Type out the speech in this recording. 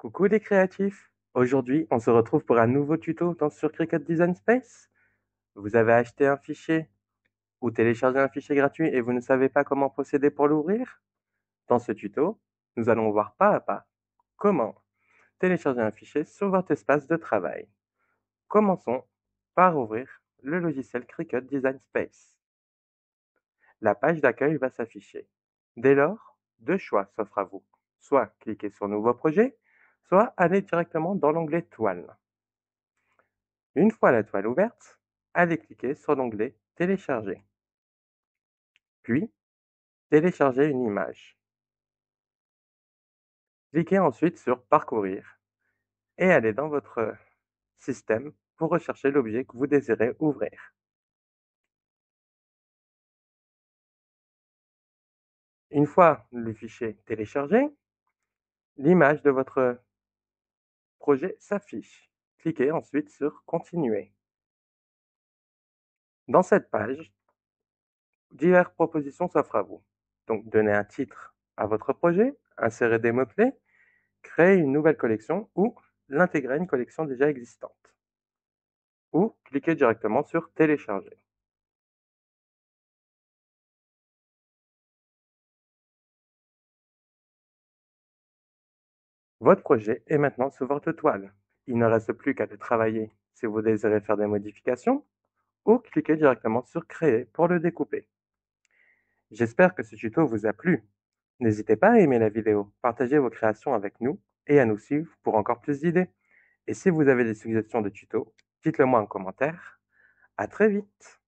Coucou les créatifs Aujourd'hui, on se retrouve pour un nouveau tuto dans sur Cricut Design Space. Vous avez acheté un fichier ou téléchargé un fichier gratuit et vous ne savez pas comment procéder pour l'ouvrir Dans ce tuto, nous allons voir pas à pas comment télécharger un fichier sur votre espace de travail. Commençons par ouvrir le logiciel Cricut Design Space. La page d'accueil va s'afficher. Dès lors, deux choix s'offrent à vous. Soit cliquez sur Nouveau projet soit aller directement dans l'onglet Toile. Une fois la toile ouverte, allez cliquer sur l'onglet Télécharger. Puis, télécharger une image. Cliquez ensuite sur Parcourir et allez dans votre système pour rechercher l'objet que vous désirez ouvrir. Une fois le fichier téléchargé, l'image de votre projet s'affiche, cliquez ensuite sur Continuer. Dans cette page, diverses propositions s'offrent à vous. Donc, donnez un titre à votre projet, insérez des mots-clés, créer une nouvelle collection ou l'intégrer à une collection déjà existante. Ou cliquez directement sur Télécharger. Votre projet est maintenant sous votre toile. Il ne reste plus qu'à le travailler. Si vous désirez faire des modifications, ou cliquez directement sur Créer pour le découper. J'espère que ce tuto vous a plu. N'hésitez pas à aimer la vidéo, partagez vos créations avec nous et à nous suivre pour encore plus d'idées. Et si vous avez des suggestions de tutos, dites-le moi en commentaire. À très vite!